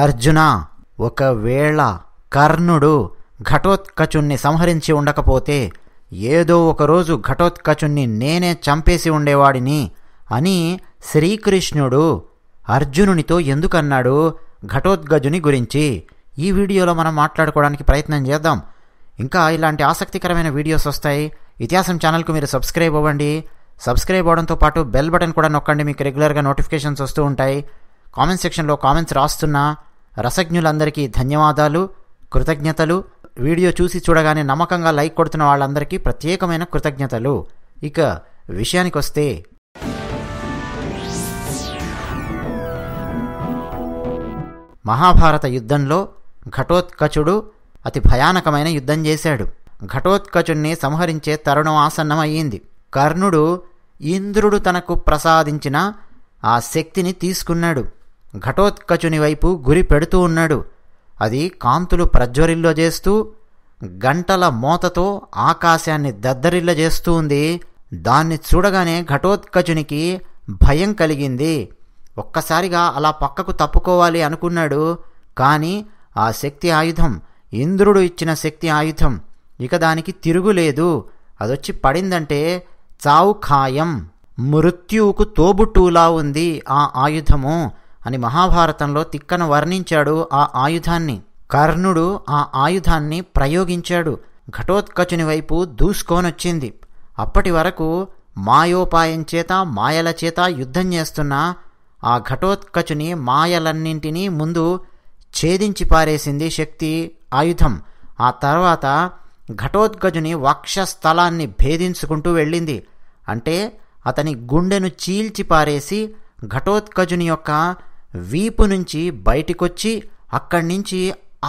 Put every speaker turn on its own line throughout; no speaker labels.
అర్జున ఒకవేళ కర్ణుడు ఘటోత్కచుణ్ణి సంహరించి ఉండకపోతే ఏదో ఒకరోజు ఘటోత్కచుణ్ణి నేనే చంపేసి ఉండేవాడిని అని శ్రీకృష్ణుడు అర్జునునితో ఎందుకన్నాడు ఘటోద్గజుని గురించి ఈ వీడియోలో మనం మాట్లాడుకోవడానికి ప్రయత్నం చేద్దాం ఇంకా ఇలాంటి ఆసక్తికరమైన వీడియోస్ వస్తాయి ఇతిహాసం ఛానల్కు మీరు సబ్స్క్రైబ్ అవ్వండి సబ్స్క్రైబ్ అవ్వడంతో పాటు బెల్ బటన్ కూడా నొక్కండి మీకు రెగ్యులర్గా నోటిఫికేషన్స్ వస్తూ ఉంటాయి కామెంట్ సెక్షన్లో కామెంట్స్ రాస్తున్న రసజ్ఞులందరికీ ధన్యవాదాలు కృతజ్ఞతలు వీడియో చూసి చూడగానే నమ్మకంగా లైక్ కొడుతున్న వాళ్ళందరికీ ప్రత్యేకమైన కృతజ్ఞతలు ఇక విషయానికి వస్తే మహాభారత యుద్ధంలో ఘటోత్కచుడు అతి భయానకమైన యుద్ధం చేశాడు ఘటోత్కచుణ్ణి సంహరించే తరుణం ఆసన్నమయ్యింది కర్ణుడు ఇంద్రుడు తనకు ప్రసాదించిన ఆ శక్తిని తీసుకున్నాడు ఘటోత్కచుని వైపు గురి పెడుతూ ఉన్నాడు అది కాంతులు చేస్తూ గంటల మోతతో ఆకాశాన్ని దద్దరిల్ల చేస్తూ ఉంది దాన్ని చూడగానే ఘటోత్కచునికి భయం కలిగింది ఒక్కసారిగా అలా పక్కకు తప్పుకోవాలి అనుకున్నాడు కానీ ఆ శక్తి ఆయుధం ఇంద్రుడు ఇచ్చిన శక్తి ఆయుధం ఇక దానికి తిరుగులేదు అదొచ్చి పడిందంటే చావు ఖాయం మృత్యువుకు తోబుట్టులా ఉంది ఆ ఆయుధము అని మహాభారతంలో తిక్కన వర్ణించాడు ఆ ఆయుధాన్ని కర్ణుడు ఆ ఆయుధాన్ని ప్రయోగించాడు ఘటోత్కచుని వైపు దూసుకోనొచ్చింది అప్పటి వరకు మాయోపాయం చేత మాయల చేత యుద్ధం చేస్తున్న ఆ ఘటోత్కచుని మాయలన్నింటినీ ముందు ఛేదించి పారేసింది శక్తి ఆయుధం ఆ తర్వాత ఘటోద్గజుని వక్షస్థలాన్ని భేదించుకుంటూ వెళ్ళింది అంటే అతని గుండెను చీల్చి పారేసి ఘటోత్కజుని యొక్క వీపు నుంచి బయటికొచ్చి అక్కడి నుంచి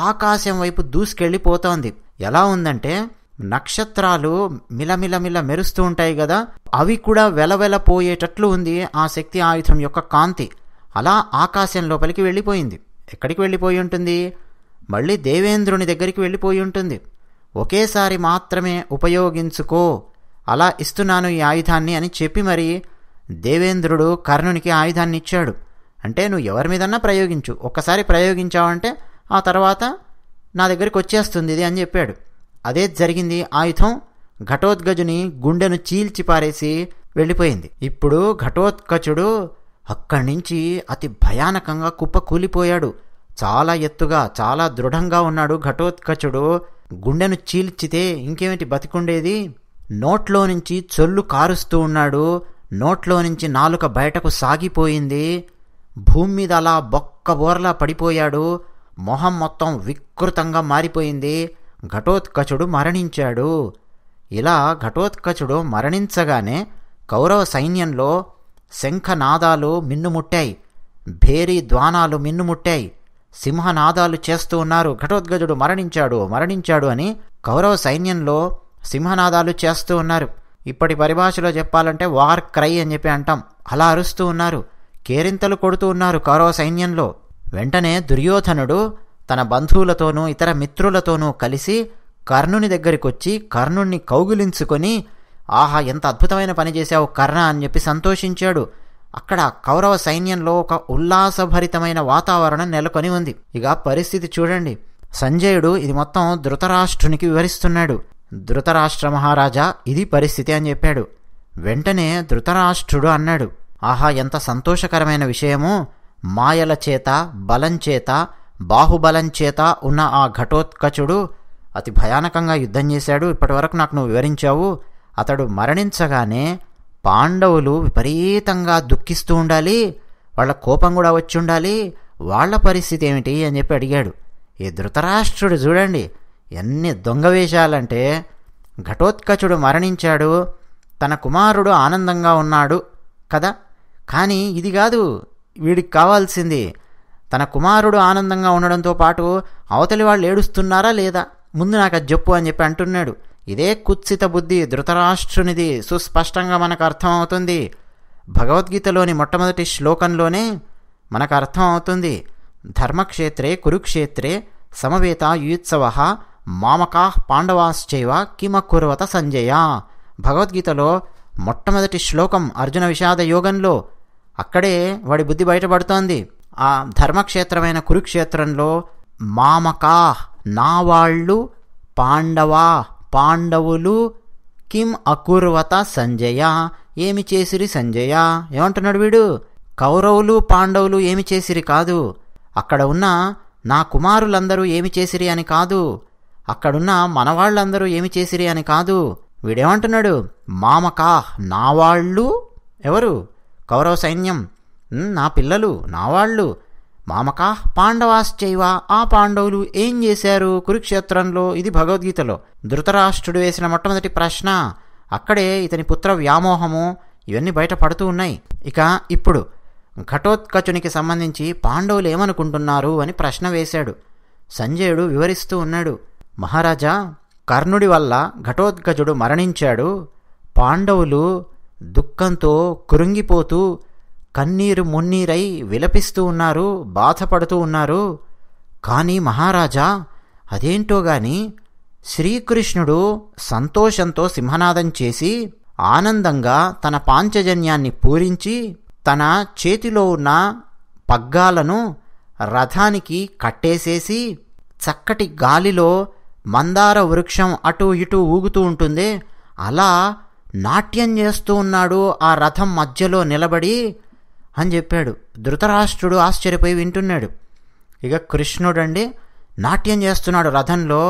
ఆకాశం వైపు దూసుకెళ్ళిపోతోంది ఎలా ఉందంటే నక్షత్రాలు మిలమిలమిల మెరుస్తూ ఉంటాయి కదా అవి కూడా వెలవెల పోయేటట్లు ఉంది ఆ శక్తి ఆయుధం యొక్క కాంతి అలా ఆకాశం లోపలికి వెళ్ళిపోయింది ఎక్కడికి వెళ్ళిపోయి ఉంటుంది మళ్ళీ దేవేంద్రుని దగ్గరికి వెళ్ళిపోయి ఉంటుంది ఒకేసారి మాత్రమే ఉపయోగించుకో అలా ఇస్తున్నాను ఈ ఆయుధాన్ని అని చెప్పి మరి దేవేంద్రుడు కర్ణునికి ఆయుధాన్ని ఇచ్చాడు అంటే నువ్వు ఎవరి మీదన్నా ప్రయోగించు ఒక్కసారి ప్రయోగించావంటే ఆ తర్వాత నా దగ్గరికి వచ్చేస్తుంది ఇది అని చెప్పాడు అదే జరిగింది ఆయుధం ఘటోద్గజుని గుండెను చీల్చి పారేసి వెళ్ళిపోయింది ఇప్పుడు ఘటోత్కచుడు అక్కడి నుంచి అతి భయానకంగా కుప్ప కూలిపోయాడు చాలా ఎత్తుగా చాలా దృఢంగా ఉన్నాడు ఘటోత్కచుడు గుండెను చీల్చితే ఇంకేమిటి బతికుండేది నోట్లో నుంచి చొల్లు కారుస్తూ ఉన్నాడు నోట్లో నుంచి నాలుక బయటకు సాగిపోయింది భూమి మీద అలా బొక్క బోర్లా పడిపోయాడు మొహం మొత్తం వికృతంగా మారిపోయింది ఘటోత్కచుడు మరణించాడు ఇలా ఘటోత్కచుడు మరణించగానే కౌరవ సైన్యంలో శంఖనాదాలు మిన్నుముట్టాయి భేరీ ద్వానాలు మిన్నుముట్టాయి సింహనాదాలు చేస్తూ ఉన్నారు ఘటోద్గజుడు మరణించాడు మరణించాడు అని కౌరవ సైన్యంలో సింహనాదాలు చేస్తూ ఉన్నారు ఇప్పటి పరిభాషలో చెప్పాలంటే వార్ క్రై అని చెప్పి అంటాం అలా అరుస్తూ ఉన్నారు కేరింతలు కొడుతూ ఉన్నారు కౌరవ సైన్యంలో వెంటనే దుర్యోధనుడు తన బంధువులతోనూ ఇతర మిత్రులతోనూ కలిసి కర్ణుని దగ్గరికొచ్చి కర్ణుణ్ణి కౌగులించుకొని ఆహా ఎంత అద్భుతమైన పని చేశావు కర్ణ అని చెప్పి సంతోషించాడు అక్కడ కౌరవ సైన్యంలో ఒక ఉల్లాసభరితమైన వాతావరణం నెలకొని ఉంది ఇక పరిస్థితి చూడండి సంజయుడు ఇది మొత్తం ధృతరాష్ట్రునికి వివరిస్తున్నాడు ధృతరాష్ట్ర మహారాజా ఇది పరిస్థితి అని చెప్పాడు వెంటనే ధృతరాష్ట్రుడు అన్నాడు ఆహా ఎంత సంతోషకరమైన విషయము మాయల చేత బలం చేత బాహుబలం చేత ఉన్న ఆ ఘటోత్కచుడు అతి భయానకంగా యుద్ధం చేశాడు ఇప్పటివరకు నాకు నువ్వు వివరించావు అతడు మరణించగానే పాండవులు విపరీతంగా దుఃఖిస్తూ ఉండాలి వాళ్ళ కోపం కూడా వచ్చి ఉండాలి వాళ్ళ పరిస్థితి ఏమిటి అని చెప్పి అడిగాడు ఈ ధృతరాష్ట్రుడు చూడండి ఎన్ని దొంగ వేషాలంటే ఘటోత్కచుడు మరణించాడు తన కుమారుడు ఆనందంగా ఉన్నాడు కదా కానీ ఇది కాదు వీడికి కావాల్సింది తన కుమారుడు ఆనందంగా ఉండడంతో పాటు అవతలి వాళ్ళు ఏడుస్తున్నారా లేదా ముందు నాకు అది చెప్పు అని చెప్పి అంటున్నాడు ఇదే కుత్సిత బుద్ధి ధృతరాష్ట్రునిది సుస్పష్టంగా మనకు అర్థమవుతుంది భగవద్గీతలోని మొట్టమొదటి శ్లోకంలోనే మనకు అర్థమవుతుంది ధర్మక్షేత్రే కురుక్షేత్రే సమవేత యుత్సవ మామకా పాండవాశ్చైవ కిమకురవత సంజయ భగవద్గీతలో మొట్టమొదటి శ్లోకం అర్జున విషాద యోగంలో అక్కడే వాడి బుద్ధి బయటపడుతోంది ఆ ధర్మక్షేత్రమైన కురుక్షేత్రంలో మామకా నా వాళ్ళు పాండవా పాండవులు కిం అకూర్వత సంజయ ఏమి చేసిరి సంజయ ఏమంటున్నాడు వీడు కౌరవులు పాండవులు ఏమి చేసిరి కాదు అక్కడ ఉన్న నా కుమారులందరూ ఏమి చేసిరి అని కాదు అక్కడున్న మనవాళ్ళందరూ ఏమి చేసిరి అని కాదు వీడేమంటున్నాడు మామకా నా వాళ్ళు ఎవరు కౌరవ సైన్యం నా పిల్లలు నా వాళ్ళు మామకా పాండవాశ్చైవ ఆ పాండవులు ఏం చేశారు కురుక్షేత్రంలో ఇది భగవద్గీతలో ధృతరాష్ట్రుడు వేసిన మొట్టమొదటి ప్రశ్న అక్కడే ఇతని పుత్ర వ్యామోహము ఇవన్నీ బయటపడుతూ ఉన్నాయి ఇక ఇప్పుడు ఘటోత్కచునికి సంబంధించి పాండవులు ఏమనుకుంటున్నారు అని ప్రశ్న వేశాడు సంజయుడు వివరిస్తూ ఉన్నాడు మహారాజా కర్ణుడి వల్ల ఘటోద్గజుడు మరణించాడు పాండవులు దుఃఖంతో కృంగిపోతూ కన్నీరు మున్నీరై విలపిస్తూ ఉన్నారు బాధపడుతూ ఉన్నారు కానీ మహారాజా అదేంటో గాని శ్రీకృష్ణుడు సంతోషంతో సింహనాదం చేసి ఆనందంగా తన పాంచజన్యాన్ని పూరించి తన చేతిలో ఉన్న పగ్గాలను రథానికి కట్టేసేసి చక్కటి గాలిలో మందార వృక్షం అటు ఇటు ఊగుతూ ఉంటుంది అలా నాట్యం చేస్తూ ఉన్నాడు ఆ రథం మధ్యలో నిలబడి అని చెప్పాడు ధృతరాష్ట్రుడు ఆశ్చర్యపోయి వింటున్నాడు ఇక కృష్ణుడండి నాట్యం చేస్తున్నాడు రథంలో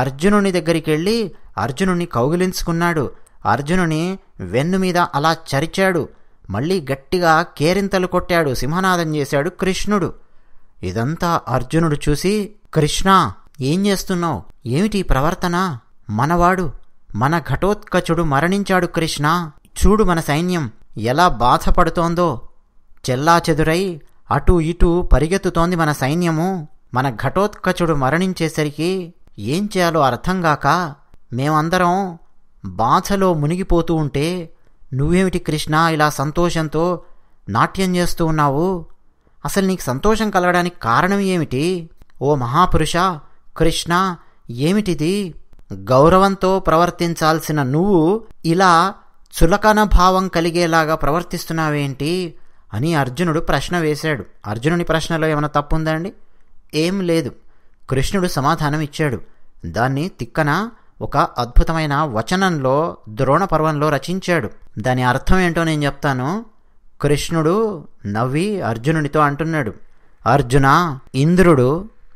అర్జునుని దగ్గరికి వెళ్ళి అర్జునుని కౌగిలించుకున్నాడు అర్జునుని వెన్ను మీద అలా చరిచాడు మళ్ళీ గట్టిగా కేరింతలు కొట్టాడు సింహనాదం చేశాడు కృష్ణుడు ఇదంతా అర్జునుడు చూసి కృష్ణ ఏం చేస్తున్నావు ఏమిటి ప్రవర్తన మనవాడు మన ఘటోత్కచుడు మరణించాడు కృష్ణ చూడు మన సైన్యం ఎలా బాధపడుతోందో చెల్లా చెదురై అటూ ఇటూ పరిగెత్తుతోంది మన సైన్యము మన ఘటోత్కచుడు మరణించేసరికి ఏం చేయాలో అర్థంగాక మేమందరం బాధలో మునిగిపోతూ ఉంటే నువ్వేమిటి కృష్ణ ఇలా సంతోషంతో నాట్యం చేస్తూ ఉన్నావు అసలు నీకు సంతోషం కలగడానికి కారణం ఏమిటి ఓ మహాపురుష కృష్ణ ఏమిటిది గౌరవంతో ప్రవర్తించాల్సిన నువ్వు ఇలా చులకన భావం కలిగేలాగా ప్రవర్తిస్తున్నావేంటి అని అర్జునుడు ప్రశ్న వేశాడు అర్జునుని ప్రశ్నలో ఏమైనా తప్పు ఉందండి ఏం లేదు కృష్ణుడు సమాధానం ఇచ్చాడు దాన్ని తిక్కన ఒక అద్భుతమైన వచనంలో ద్రోణ పర్వంలో రచించాడు దాని అర్థం ఏంటో నేను చెప్తాను కృష్ణుడు నవ్వి అర్జునునితో అంటున్నాడు అర్జున ఇంద్రుడు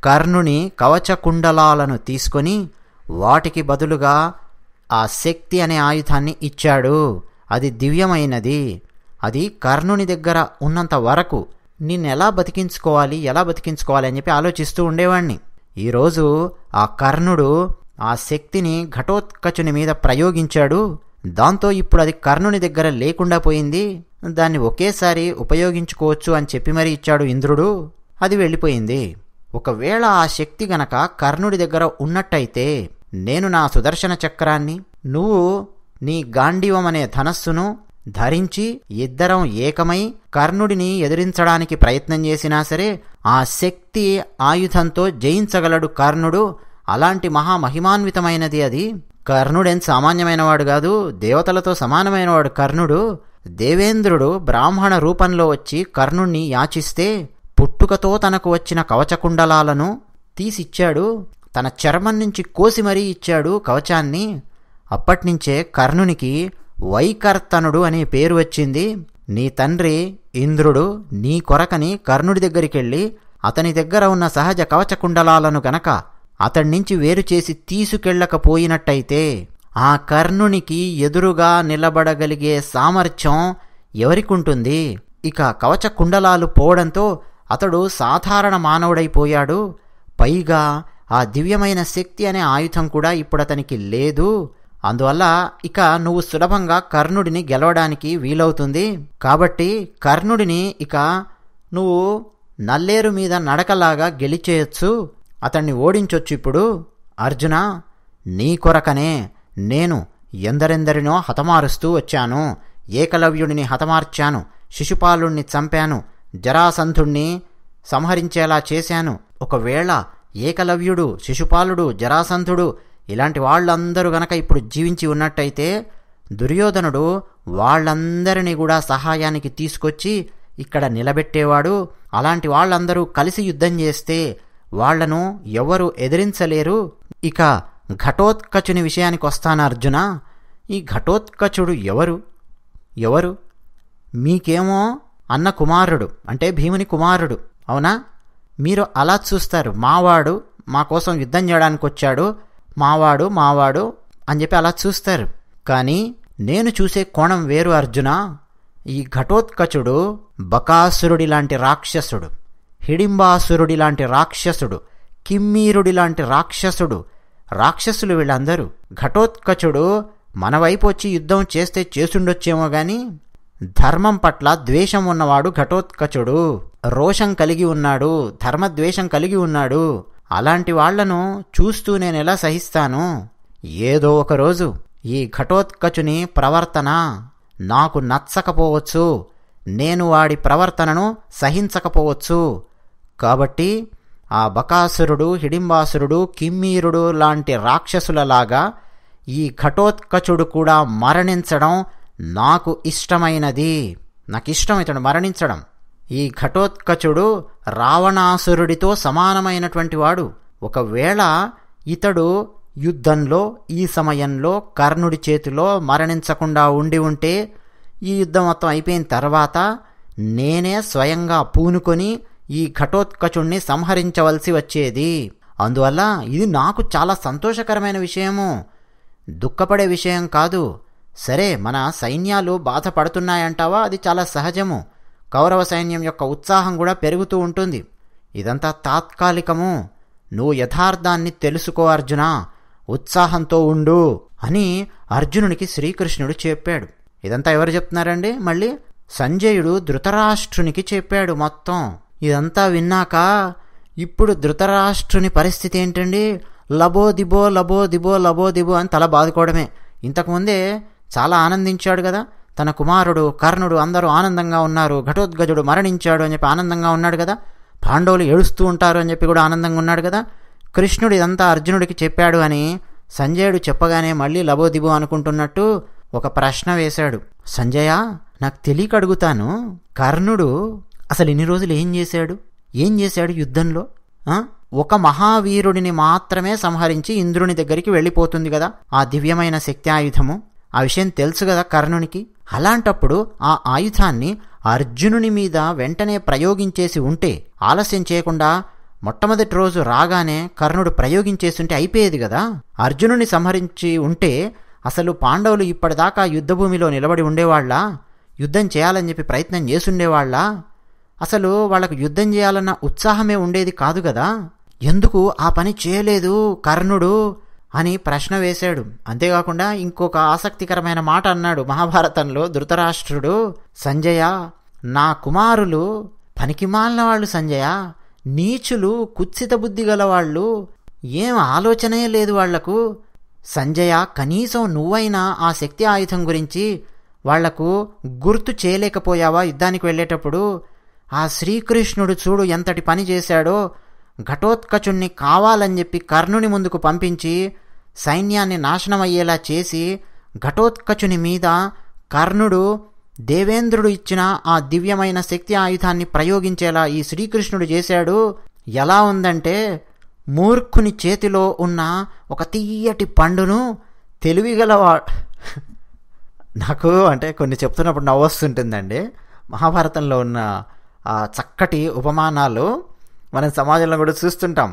కర్ణుని కవచ కుండలాలను తీసుకొని వాటికి బదులుగా ఆ శక్తి అనే ఆయుధాన్ని ఇచ్చాడు అది దివ్యమైనది అది కర్ణుని దగ్గర ఉన్నంత వరకు నిన్నెలా ఎలా బతికించుకోవాలి ఎలా బతికించుకోవాలి అని చెప్పి ఆలోచిస్తూ ఉండేవాణ్ణి ఈరోజు ఆ కర్ణుడు ఆ శక్తిని ఘటోత్కచుని మీద ప్రయోగించాడు దాంతో ఇప్పుడు అది కర్ణుని దగ్గర లేకుండా పోయింది దాన్ని ఒకేసారి ఉపయోగించుకోవచ్చు అని చెప్పి మరీ ఇచ్చాడు ఇంద్రుడు అది వెళ్ళిపోయింది ఒకవేళ ఆ శక్తి గనక కర్ణుడి దగ్గర ఉన్నట్టయితే నేను నా సుదర్శన చక్రాన్ని నువ్వు నీ గాండివం అనే ధనస్సును ధరించి ఇద్దరం ఏకమై కర్ణుడిని ఎదిరించడానికి ప్రయత్నం చేసినా సరే ఆ శక్తి ఆయుధంతో జయించగలడు కర్ణుడు అలాంటి మహామహిమాన్వితమైనది అది కర్ణుడేం సామాన్యమైనవాడు కాదు దేవతలతో సమానమైనవాడు కర్ణుడు దేవేంద్రుడు బ్రాహ్మణ రూపంలో వచ్చి కర్ణుణ్ణి యాచిస్తే పుట్టుకతో తనకు వచ్చిన కవచకుండలాలను తీసిచ్చాడు తన చర్మం నుంచి కోసి మరీ ఇచ్చాడు కవచాన్ని అప్పటినుంచే కర్ణునికి వైకర్తనుడు అనే పేరు వచ్చింది నీ తండ్రి ఇంద్రుడు నీ కొరకని కర్ణుడి దగ్గరికెళ్ళి అతని దగ్గర ఉన్న సహజ కవచకుండలాలను గనక అతడి నుంచి వేరు చేసి తీసుకెళ్ళకపోయినట్టయితే ఆ కర్ణునికి ఎదురుగా నిలబడగలిగే సామర్థ్యం ఎవరికుంటుంది ఇక కవచ కుండలాలు పోవడంతో అతడు సాధారణ మానవుడైపోయాడు పైగా ఆ దివ్యమైన శక్తి అనే ఆయుధం కూడా ఇప్పుడు అతనికి లేదు అందువల్ల ఇక నువ్వు సులభంగా కర్ణుడిని గెలవడానికి వీలవుతుంది కాబట్టి కర్ణుడిని ఇక నువ్వు నల్లేరు మీద నడకలాగా గెలిచేయచ్చు అతన్ని ఓడించొచ్చు ఇప్పుడు అర్జున నీ కొరకనే నేను ఎందరెందరినో హతమారుస్తూ వచ్చాను ఏకలవ్యుడిని హతమార్చాను శిశుపాలుణ్ణి చంపాను జరాసంధుణ్ణి సంహరించేలా చేశాను ఒకవేళ ఏకలవ్యుడు శిశుపాలుడు జరాసంధుడు ఇలాంటి వాళ్ళందరూ గనక ఇప్పుడు జీవించి ఉన్నట్టయితే దుర్యోధనుడు వాళ్ళందరినీ కూడా సహాయానికి తీసుకొచ్చి ఇక్కడ నిలబెట్టేవాడు అలాంటి వాళ్ళందరూ కలిసి యుద్ధం చేస్తే వాళ్లను ఎవరు ఎదిరించలేరు ఇక ఘటోత్కచుని విషయానికి వస్తాను అర్జున ఈ ఘటోత్కచుడు ఎవరు ఎవరు మీకేమో అన్న కుమారుడు అంటే భీముని కుమారుడు అవునా మీరు అలా చూస్తారు మావాడు మా కోసం యుద్ధం చేయడానికి వచ్చాడు మావాడు మావాడు అని చెప్పి అలా చూస్తారు కానీ నేను చూసే కోణం వేరు అర్జున ఈ ఘటోత్కచుడు బకాసురుడి లాంటి రాక్షసుడు హిడింబాసురుడి లాంటి రాక్షసుడు కిమ్మీరుడి లాంటి రాక్షసుడు రాక్షసులు వీళ్ళందరూ ఘటోత్కచుడు మన వైపు వచ్చి యుద్ధం చేస్తే చేసుండొచ్చేమో గాని ధర్మం పట్ల ద్వేషం ఉన్నవాడు ఘటోత్కచుడు రోషం కలిగి ఉన్నాడు ధర్మద్వేషం కలిగి ఉన్నాడు అలాంటి వాళ్లను చూస్తూ నేను ఎలా సహిస్తాను ఏదో ఒకరోజు ఈ ఘటోత్కచుని ప్రవర్తన నాకు నచ్చకపోవచ్చు నేను వాడి ప్రవర్తనను సహించకపోవచ్చు కాబట్టి ఆ బకాసురుడు హిడింబాసురుడు కిమ్మీరుడు లాంటి రాక్షసులలాగా ఈ ఘటోత్కచుడు కూడా మరణించడం నాకు ఇష్టమైనది నాకు ఇష్టం మరణించడం ఈ ఘటోత్కచుడు రావణాసురుడితో సమానమైనటువంటి వాడు ఒకవేళ ఇతడు యుద్ధంలో ఈ సమయంలో కర్ణుడి చేతిలో మరణించకుండా ఉండి ఉంటే ఈ యుద్ధం మొత్తం అయిపోయిన తర్వాత నేనే స్వయంగా పూనుకొని ఈ ఘటోత్కచుణ్ణి సంహరించవలసి వచ్చేది అందువల్ల ఇది నాకు చాలా సంతోషకరమైన విషయము దుఃఖపడే విషయం కాదు సరే మన సైన్యాలు బాధపడుతున్నాయంటావా అది చాలా సహజము కౌరవ సైన్యం యొక్క ఉత్సాహం కూడా పెరుగుతూ ఉంటుంది ఇదంతా తాత్కాలికము నువ్వు యథార్థాన్ని తెలుసుకో అర్జున ఉత్సాహంతో ఉండు అని అర్జునునికి శ్రీకృష్ణుడు చెప్పాడు ఇదంతా ఎవరు చెప్తున్నారండి మళ్ళీ సంజయుడు ధృతరాష్ట్రునికి చెప్పాడు మొత్తం ఇదంతా విన్నాక ఇప్పుడు ధృతరాష్ట్రుని పరిస్థితి ఏంటండి లబో దిబో లబో దిబో లబో దిబో అని తల బాదుకోవడమే ఇంతకుముందే చాలా ఆనందించాడు కదా తన కుమారుడు కర్ణుడు అందరూ ఆనందంగా ఉన్నారు ఘటోద్గజుడు మరణించాడు అని చెప్పి ఆనందంగా ఉన్నాడు కదా పాండవులు ఏడుస్తూ ఉంటారు అని చెప్పి కూడా ఆనందంగా ఉన్నాడు కదా కృష్ణుడు ఇదంతా అర్జునుడికి చెప్పాడు అని సంజయుడు చెప్పగానే మళ్ళీ లబోదిబో అనుకుంటున్నట్టు ఒక ప్రశ్న వేశాడు సంజయ నాకు తెలియక అడుగుతాను కర్ణుడు అసలు ఇన్ని రోజులు ఏం చేశాడు ఏం చేశాడు యుద్ధంలో ఒక మహావీరుడిని మాత్రమే సంహరించి ఇంద్రుని దగ్గరికి వెళ్ళిపోతుంది కదా ఆ దివ్యమైన శక్తి ఆయుధము ఆ విషయం తెలుసు కదా కర్ణునికి అలాంటప్పుడు ఆ ఆయుధాన్ని అర్జునుని మీద వెంటనే ప్రయోగించేసి ఉంటే ఆలస్యం చేయకుండా మొట్టమొదటి రోజు రాగానే కర్ణుడు ప్రయోగించేసుంటే అయిపోయేది కదా అర్జునుని సంహరించి ఉంటే అసలు పాండవులు ఇప్పటిదాకా యుద్ధభూమిలో నిలబడి ఉండేవాళ్ళ యుద్ధం చేయాలని చెప్పి ప్రయత్నం చేసుండేవాళ్ళ అసలు వాళ్ళకు యుద్ధం చేయాలన్న ఉత్సాహమే ఉండేది కాదు కదా ఎందుకు ఆ పని చేయలేదు కర్ణుడు అని ప్రశ్న వేశాడు అంతేకాకుండా ఇంకొక ఆసక్తికరమైన మాట అన్నాడు మహాభారతంలో ధృతరాష్ట్రుడు సంజయ నా కుమారులు పనికిమాలిన వాళ్ళు సంజయ నీచులు కుత్సిత బుద్ధి గలవాళ్ళు ఏం ఆలోచనే లేదు వాళ్లకు సంజయ కనీసం నువ్వైనా ఆ శక్తి ఆయుధం గురించి వాళ్లకు గుర్తు చేయలేకపోయావా యుద్ధానికి వెళ్ళేటప్పుడు ఆ శ్రీకృష్ణుడు చూడు ఎంతటి పని చేశాడో ఘటోత్కచుణ్ణి కావాలని చెప్పి కర్ణుని ముందుకు పంపించి సైన్యాన్ని నాశనమయ్యేలా చేసి ఘటోత్కచుని మీద కర్ణుడు దేవేంద్రుడు ఇచ్చిన ఆ దివ్యమైన శక్తి ఆయుధాన్ని ప్రయోగించేలా ఈ శ్రీకృష్ణుడు చేశాడు ఎలా ఉందంటే మూర్ఖుని చేతిలో ఉన్న ఒక తీయటి పండును తెలివిగలవా నాకు అంటే కొన్ని చెప్తున్నప్పుడు నవ్వొస్తుంటుందండి మహాభారతంలో ఉన్న ఆ చక్కటి ఉపమానాలు మనం సమాజంలో కూడా చూస్తుంటాం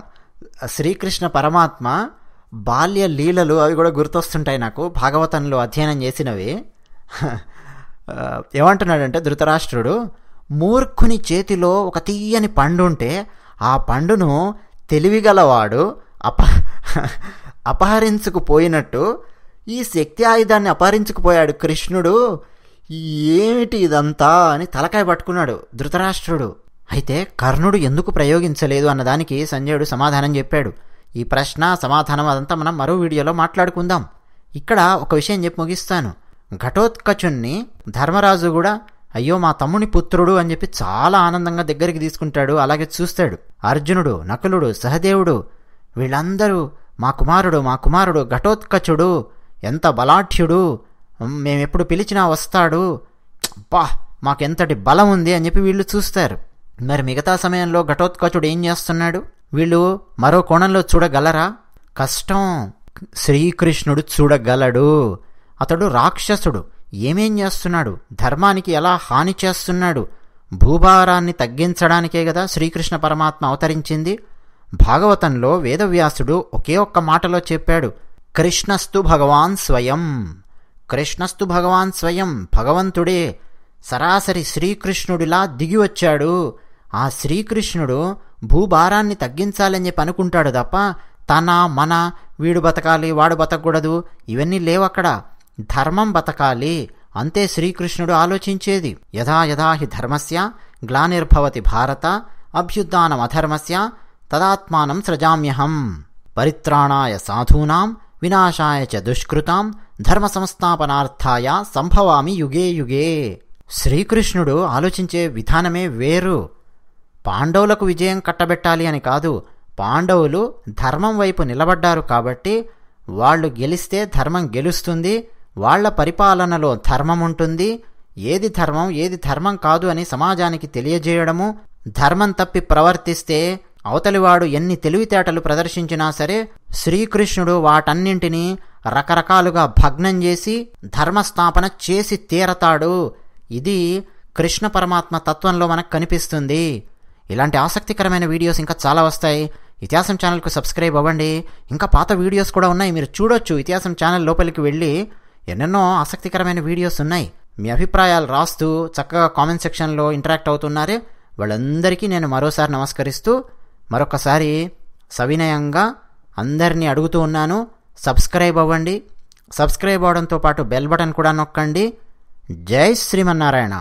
శ్రీకృష్ణ పరమాత్మ బాల్య లీలలు అవి కూడా గుర్తొస్తుంటాయి నాకు భాగవతంలో అధ్యయనం చేసినవి ఏమంటున్నాడంటే ధృతరాష్ట్రుడు మూర్ఖుని చేతిలో ఒక తీయని పండు ఉంటే ఆ పండును తెలివిగలవాడు అప అపహరించుకుపోయినట్టు ఈ శక్తి ఆయుధాన్ని అపహరించుకుపోయాడు కృష్ణుడు ఏమిటి ఇదంతా అని తలకాయ పట్టుకున్నాడు ధృతరాష్ట్రుడు అయితే కర్ణుడు ఎందుకు ప్రయోగించలేదు అన్నదానికి సంజయుడు సమాధానం చెప్పాడు ఈ ప్రశ్న సమాధానం అదంతా మనం మరో వీడియోలో మాట్లాడుకుందాం ఇక్కడ ఒక విషయం చెప్పి ముగిస్తాను ఘటోత్కచుణ్ణి ధర్మరాజు కూడా అయ్యో మా తమ్ముని పుత్రుడు అని చెప్పి చాలా ఆనందంగా దగ్గరికి తీసుకుంటాడు అలాగే చూస్తాడు అర్జునుడు నకులుడు సహదేవుడు వీళ్ళందరూ మా కుమారుడు మా కుమారుడు ఘటోత్కచుడు ఎంత బలాఢ్యుడు మేమెప్పుడు పిలిచినా వస్తాడు బా మాకెంతటి బలం ఉంది అని చెప్పి వీళ్ళు చూస్తారు మరి మిగతా సమయంలో ఘటోత్కచుడు ఏం చేస్తున్నాడు వీళ్ళు మరో కోణంలో చూడగలరా కష్టం శ్రీకృష్ణుడు చూడగలడు అతడు రాక్షసుడు ఏమేం చేస్తున్నాడు ధర్మానికి ఎలా హాని చేస్తున్నాడు భూభారాన్ని తగ్గించడానికే కదా శ్రీకృష్ణ పరమాత్మ అవతరించింది భాగవతంలో వేదవ్యాసుడు ఒకే ఒక్క మాటలో చెప్పాడు కృష్ణస్తు భగవాన్ స్వయం కృష్ణస్తు భగవాన్ స్వయం భగవంతుడే సరాసరి శ్రీకృష్ణుడిలా దిగి వచ్చాడు ఆ శ్రీకృష్ణుడు భూభారాన్ని తగ్గించాలని చెప్పి అనుకుంటాడు తప్ప తన మన వీడు బతకాలి వాడు బతకూడదు ఇవన్నీ లేవు అక్కడ ధర్మం బతకాలి అంతే శ్రీకృష్ణుడు ఆలోచించేది యథా యథా హి ధర్మస్య గ్లానిర్భవతి భారత అభ్యుద్ధానం అధర్మస్య తదాత్మానం సృజామ్యహం పరిత్రాణాయ సాధూనాం వినాశాయ చ దుష్కృతాం ధర్మ సంస్థాపనార్థాయ సంభవామి యుగే యుగే శ్రీకృష్ణుడు ఆలోచించే విధానమే వేరు పాండవులకు విజయం కట్టబెట్టాలి అని కాదు పాండవులు ధర్మం వైపు నిలబడ్డారు కాబట్టి వాళ్ళు గెలిస్తే ధర్మం గెలుస్తుంది వాళ్ల పరిపాలనలో ధర్మం ఉంటుంది ఏది ధర్మం ఏది ధర్మం కాదు అని సమాజానికి తెలియజేయడము ధర్మం తప్పి ప్రవర్తిస్తే అవతలివాడు ఎన్ని తెలివితేటలు ప్రదర్శించినా సరే శ్రీకృష్ణుడు వాటన్నింటినీ రకరకాలుగా భగ్నం చేసి ధర్మస్థాపన చేసి తీరతాడు ఇది కృష్ణ పరమాత్మ తత్వంలో మనకు కనిపిస్తుంది ఇలాంటి ఆసక్తికరమైన వీడియోస్ ఇంకా చాలా వస్తాయి ఇతిహాసం ఛానల్కు సబ్స్క్రైబ్ అవ్వండి ఇంకా పాత వీడియోస్ కూడా ఉన్నాయి మీరు చూడొచ్చు ఇతిహాసం ఛానల్ లోపలికి వెళ్ళి ఎన్నెన్నో ఆసక్తికరమైన వీడియోస్ ఉన్నాయి మీ అభిప్రాయాలు రాస్తూ చక్కగా కామెంట్ సెక్షన్లో ఇంటరాక్ట్ అవుతున్నారు వాళ్ళందరికీ నేను మరోసారి నమస్కరిస్తూ మరొకసారి సవినయంగా అందరినీ అడుగుతూ ఉన్నాను సబ్స్క్రైబ్ అవ్వండి సబ్స్క్రైబ్ అవ్వడంతో పాటు బెల్ బటన్ కూడా నొక్కండి జై శ్రీమన్నారాయణ